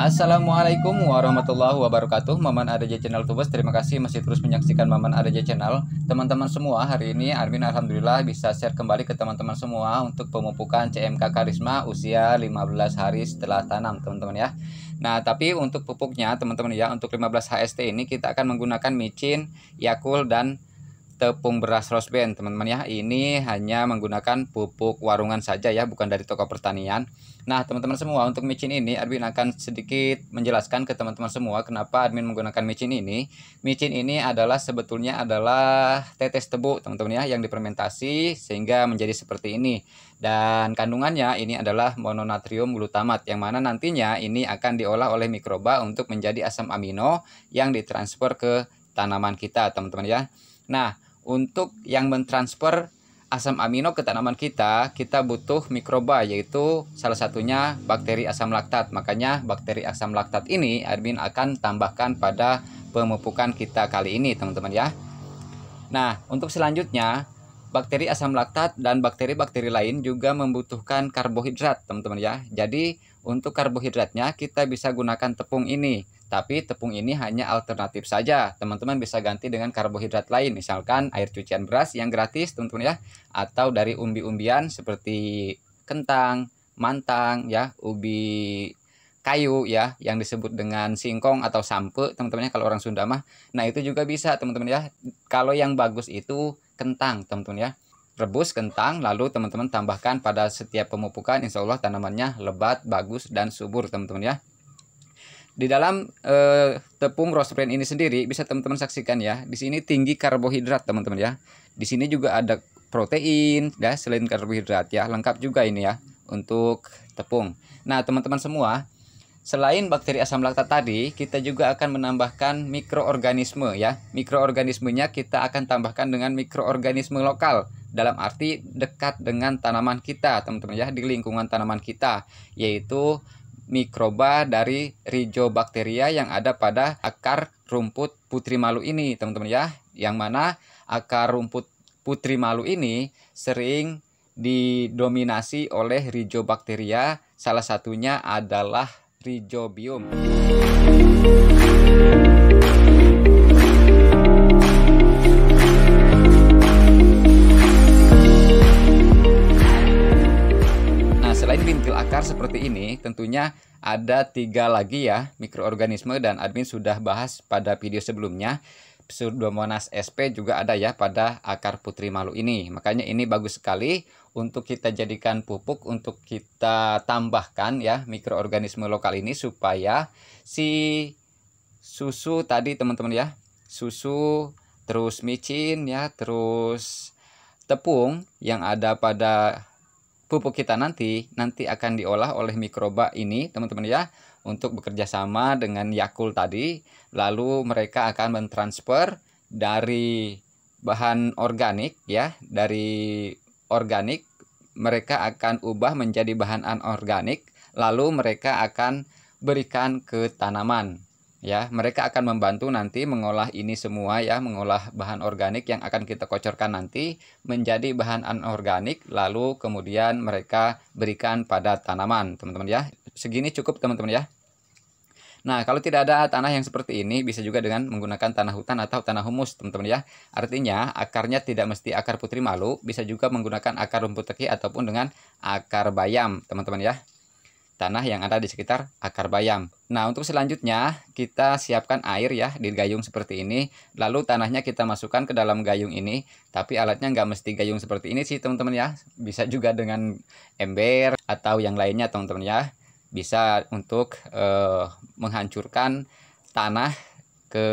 Assalamualaikum warahmatullahi wabarakatuh Maman Areja Channel Tubes Terima kasih masih terus menyaksikan Maman Areja Channel Teman-teman semua hari ini Armin Alhamdulillah bisa share kembali ke teman-teman semua Untuk pemupukan CMK Karisma usia 15 hari setelah tanam teman-teman ya Nah tapi untuk pupuknya teman-teman ya Untuk 15 HST ini kita akan menggunakan micin, yakul dan tepung beras rosben teman-teman ya ini hanya menggunakan pupuk warungan saja ya bukan dari toko pertanian nah teman-teman semua untuk micin ini admin akan sedikit menjelaskan ke teman-teman semua kenapa admin menggunakan micin ini micin ini adalah sebetulnya adalah tetes tebu teman-teman ya yang dipermentasi sehingga menjadi seperti ini dan kandungannya ini adalah mononatrium glutamat yang mana nantinya ini akan diolah oleh mikroba untuk menjadi asam amino yang ditransfer ke tanaman kita teman-teman ya nah untuk yang mentransfer asam amino ke tanaman kita, kita butuh mikroba yaitu salah satunya bakteri asam laktat. Makanya bakteri asam laktat ini admin akan tambahkan pada pemupukan kita kali ini, teman-teman ya. Nah, untuk selanjutnya bakteri asam laktat dan bakteri-bakteri lain juga membutuhkan karbohidrat, teman-teman ya. Jadi, untuk karbohidratnya kita bisa gunakan tepung ini. Tapi tepung ini hanya alternatif saja. Teman-teman bisa ganti dengan karbohidrat lain, misalkan air cucian beras yang gratis, teman-teman ya, atau dari umbi-umbian seperti kentang, mantang, ya, ubi kayu ya, yang disebut dengan singkong atau sampe, teman teman ya kalau orang Sunda mah. Nah, itu juga bisa, teman-teman ya. Kalau yang bagus itu kentang, teman-teman ya rebus kentang lalu teman-teman tambahkan pada setiap pemupukan insya Allah tanamannya lebat bagus dan subur teman-teman ya di dalam eh, tepung rose bran ini sendiri bisa teman-teman saksikan ya. Di sini tinggi karbohidrat teman-teman ya. Di sini juga ada protein ya selain karbohidrat ya. Lengkap juga ini ya untuk tepung. Nah, teman-teman semua, selain bakteri asam laktat tadi, kita juga akan menambahkan mikroorganisme ya. Mikroorganismenya kita akan tambahkan dengan mikroorganisme lokal dalam arti dekat dengan tanaman kita, teman-teman ya, di lingkungan tanaman kita, yaitu mikroba dari rhizobacteria yang ada pada akar rumput putri malu ini, teman-teman ya. Yang mana akar rumput putri malu ini sering didominasi oleh rhizobacteria, salah satunya adalah rhizobium. Selain bintil akar seperti ini, tentunya ada tiga lagi ya mikroorganisme dan admin sudah bahas pada video sebelumnya. Pseudomonas sp juga ada ya pada akar putri malu ini. Makanya ini bagus sekali untuk kita jadikan pupuk untuk kita tambahkan ya mikroorganisme lokal ini supaya si susu tadi teman-teman ya, susu terus micin ya, terus tepung yang ada pada pupuk kita nanti nanti akan diolah oleh mikroba ini teman-teman ya untuk bekerja sama dengan yakult tadi lalu mereka akan mentransfer dari bahan organik ya dari organik mereka akan ubah menjadi bahan anorganik lalu mereka akan berikan ke tanaman ya mereka akan membantu nanti mengolah ini semua ya mengolah bahan organik yang akan kita kocorkan nanti menjadi bahan anorganik lalu kemudian mereka berikan pada tanaman teman-teman ya segini cukup teman-teman ya Nah, kalau tidak ada tanah yang seperti ini, bisa juga dengan menggunakan tanah hutan atau tanah humus, teman-teman ya. Artinya, akarnya tidak mesti akar putri malu, bisa juga menggunakan akar rumput teki ataupun dengan akar bayam, teman-teman ya tanah yang ada di sekitar akar bayam. Nah, untuk selanjutnya kita siapkan air ya di gayung seperti ini. Lalu tanahnya kita masukkan ke dalam gayung ini. Tapi alatnya nggak mesti gayung seperti ini sih teman-teman ya. Bisa juga dengan ember atau yang lainnya teman-teman ya. Bisa untuk eh, menghancurkan tanah ke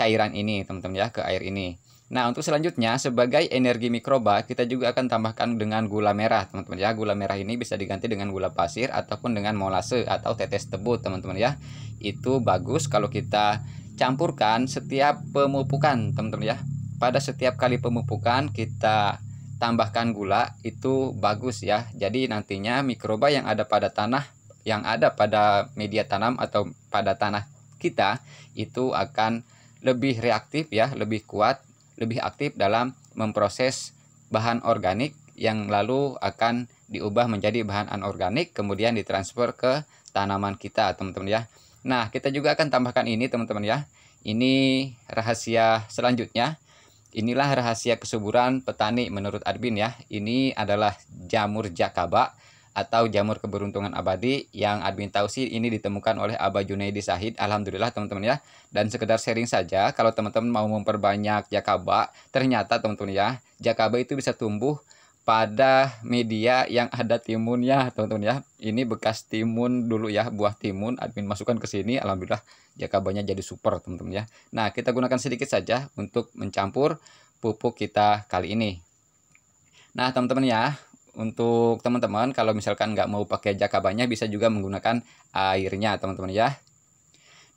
cairan ini teman-teman ya, ke air ini. Nah, untuk selanjutnya sebagai energi mikroba kita juga akan tambahkan dengan gula merah, teman-teman ya. Gula merah ini bisa diganti dengan gula pasir ataupun dengan molase atau tetes tebu, teman-teman ya. Itu bagus kalau kita campurkan setiap pemupukan, teman-teman ya. Pada setiap kali pemupukan kita tambahkan gula itu bagus ya. Jadi nantinya mikroba yang ada pada tanah yang ada pada media tanam atau pada tanah kita itu akan lebih reaktif ya, lebih kuat lebih aktif dalam memproses bahan organik yang lalu akan diubah menjadi bahan anorganik kemudian ditransfer ke tanaman kita teman-teman ya. Nah kita juga akan tambahkan ini teman-teman ya. Ini rahasia selanjutnya. Inilah rahasia kesuburan petani menurut Arbin ya. Ini adalah jamur jakaba atau jamur keberuntungan abadi yang admin tahu sih ini ditemukan oleh Aba Junaidi Sahid. Alhamdulillah teman-teman ya. Dan sekedar sharing saja kalau teman-teman mau memperbanyak jakaba, ternyata teman-teman ya, jakaba itu bisa tumbuh pada media yang ada timunnya teman-teman ya ini bekas timun dulu ya buah timun admin masukkan ke sini alhamdulillah jakabanya jadi super teman-teman ya nah kita gunakan sedikit saja untuk mencampur pupuk kita kali ini nah teman-teman ya untuk teman-teman kalau misalkan nggak mau pakai banyak bisa juga menggunakan airnya teman-teman ya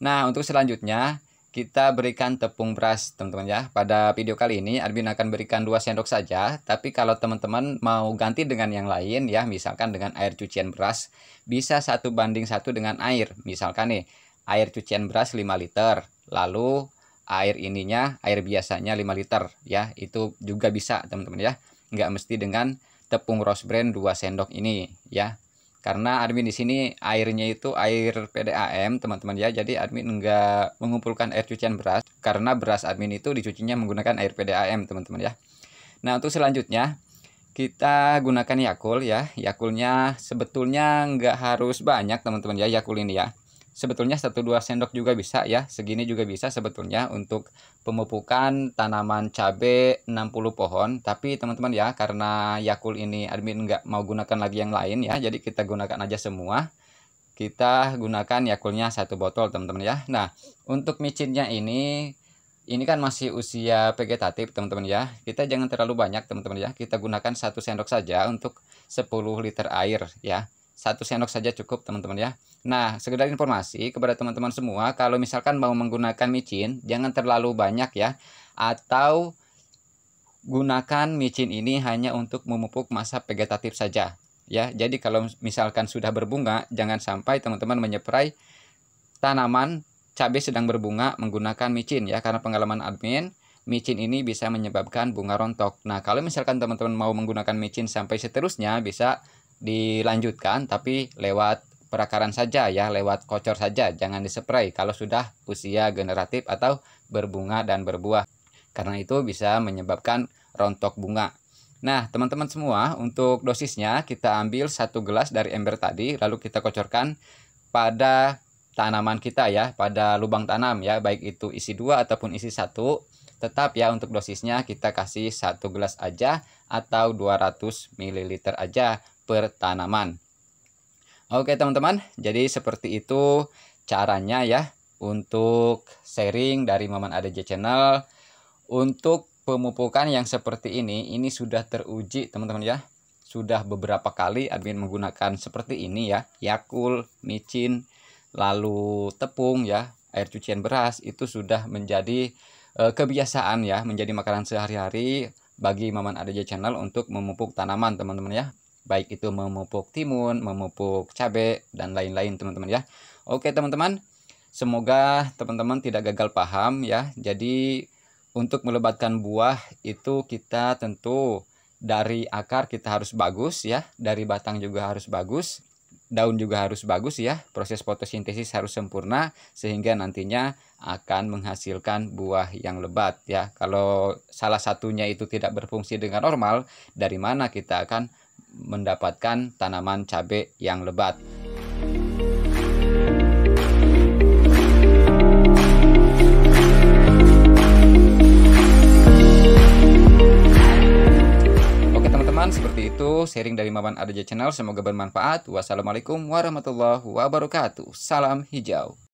nah untuk selanjutnya kita berikan tepung beras teman-teman ya pada video kali ini admin akan berikan dua sendok saja tapi kalau teman-teman mau ganti dengan yang lain ya misalkan dengan air cucian beras bisa satu banding satu dengan air misalkan nih air cucian beras 5 liter lalu air ininya air biasanya 5 liter ya itu juga bisa teman-teman ya nggak mesti dengan tepung rose brand 2 sendok ini ya karena admin di sini airnya itu air PDAM teman-teman ya jadi admin enggak mengumpulkan air cucian beras karena beras admin itu dicucinya menggunakan air PDAM teman-teman ya nah untuk selanjutnya kita gunakan Yakul ya Yakulnya sebetulnya enggak harus banyak teman-teman ya Yakul ini ya sebetulnya 1-2 sendok juga bisa ya segini juga bisa sebetulnya untuk pemupukan tanaman cabe 60 pohon tapi teman-teman ya karena Yakul ini admin nggak mau gunakan lagi yang lain ya jadi kita gunakan aja semua kita gunakan Yakulnya satu botol teman-teman ya nah untuk micinnya ini ini kan masih usia vegetatif teman-teman ya kita jangan terlalu banyak teman-teman ya kita gunakan satu sendok saja untuk 10 liter air ya satu sendok saja cukup teman-teman ya Nah sekedar informasi kepada teman-teman semua kalau misalkan mau menggunakan micin jangan terlalu banyak ya atau gunakan micin ini hanya untuk memupuk masa vegetatif saja ya jadi kalau misalkan sudah berbunga jangan sampai teman-teman menyeprai tanaman cabai sedang berbunga menggunakan micin ya karena pengalaman admin micin ini bisa menyebabkan bunga rontok. Nah, kalau misalkan teman-teman mau menggunakan micin sampai seterusnya, bisa dilanjutkan tapi lewat perakaran saja ya, lewat kocor saja, jangan dispray kalau sudah usia generatif atau berbunga dan berbuah. Karena itu bisa menyebabkan rontok bunga. Nah, teman-teman semua, untuk dosisnya kita ambil satu gelas dari ember tadi, lalu kita kocorkan pada tanaman kita ya, pada lubang tanam ya, baik itu isi dua ataupun isi satu. Tetap ya untuk dosisnya kita kasih satu gelas aja atau 200 ml aja pertanaman. Oke teman-teman, jadi seperti itu caranya ya untuk sharing dari Maman ADJ Channel. Untuk pemupukan yang seperti ini, ini sudah teruji teman-teman ya. Sudah beberapa kali admin menggunakan seperti ini ya, Yakul, micin, lalu tepung ya, air cucian beras itu sudah menjadi eh, kebiasaan ya, menjadi makanan sehari-hari bagi Maman ADJ Channel untuk memupuk tanaman teman-teman ya baik itu memupuk timun, memupuk cabai dan lain-lain teman-teman ya. Oke teman-teman, semoga teman-teman tidak gagal paham ya. Jadi untuk melebatkan buah itu kita tentu dari akar kita harus bagus ya, dari batang juga harus bagus, daun juga harus bagus ya. Proses fotosintesis harus sempurna sehingga nantinya akan menghasilkan buah yang lebat ya. Kalau salah satunya itu tidak berfungsi dengan normal, dari mana kita akan mendapatkan tanaman cabai yang lebat. Oke teman-teman, seperti itu sharing dari Maman Arja Channel. Semoga bermanfaat. Wassalamualaikum warahmatullahi wabarakatuh. Salam hijau.